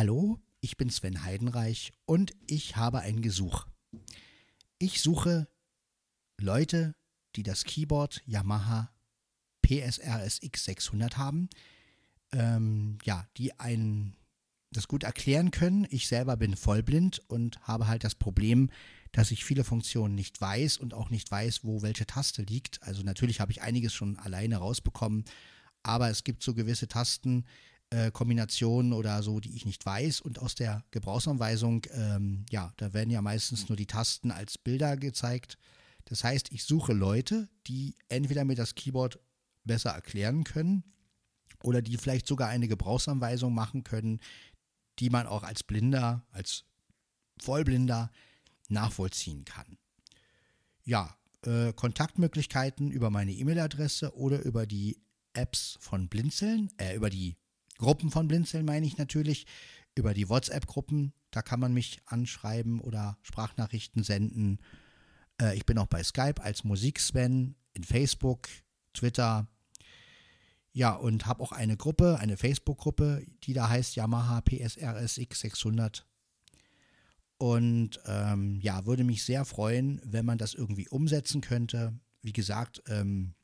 Hallo, ich bin Sven Heidenreich und ich habe ein Gesuch. Ich suche Leute, die das Keyboard Yamaha PSRSX 600 haben, ähm, ja, die einen das gut erklären können. Ich selber bin vollblind und habe halt das Problem, dass ich viele Funktionen nicht weiß und auch nicht weiß, wo welche Taste liegt. Also natürlich habe ich einiges schon alleine rausbekommen, aber es gibt so gewisse Tasten, äh, Kombinationen oder so, die ich nicht weiß. Und aus der Gebrauchsanweisung, ähm, ja, da werden ja meistens nur die Tasten als Bilder gezeigt. Das heißt, ich suche Leute, die entweder mir das Keyboard besser erklären können oder die vielleicht sogar eine Gebrauchsanweisung machen können, die man auch als Blinder, als Vollblinder nachvollziehen kann. Ja, äh, Kontaktmöglichkeiten über meine E-Mail-Adresse oder über die Apps von Blinzeln, äh, über die Gruppen von Blinzeln meine ich natürlich, über die WhatsApp-Gruppen. Da kann man mich anschreiben oder Sprachnachrichten senden. Äh, ich bin auch bei Skype als Musik-Sven in Facebook, Twitter. Ja, und habe auch eine Gruppe, eine Facebook-Gruppe, die da heißt Yamaha PSRSX 600. Und ähm, ja, würde mich sehr freuen, wenn man das irgendwie umsetzen könnte. Wie gesagt, ähm,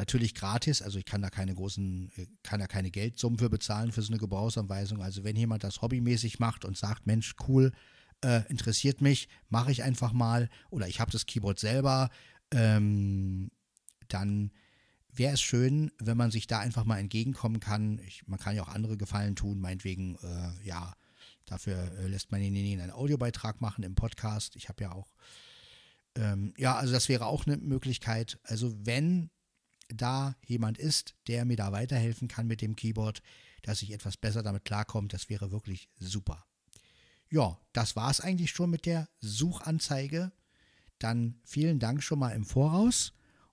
Natürlich gratis, also ich kann da keine großen, äh, kann da keine Geldsummen für bezahlen für so eine Gebrauchsanweisung. Also wenn jemand das hobbymäßig macht und sagt, Mensch, cool, äh, interessiert mich, mache ich einfach mal oder ich habe das Keyboard selber, ähm, dann wäre es schön, wenn man sich da einfach mal entgegenkommen kann. Ich, man kann ja auch andere Gefallen tun, meinetwegen, äh, ja, dafür äh, lässt man den einen Audiobeitrag machen im Podcast. Ich habe ja auch, ähm, ja, also das wäre auch eine Möglichkeit. Also wenn da jemand ist, der mir da weiterhelfen kann mit dem Keyboard, dass ich etwas besser damit klarkomme, das wäre wirklich super. Ja, das war es eigentlich schon mit der Suchanzeige. Dann vielen Dank schon mal im Voraus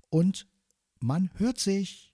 und man hört sich.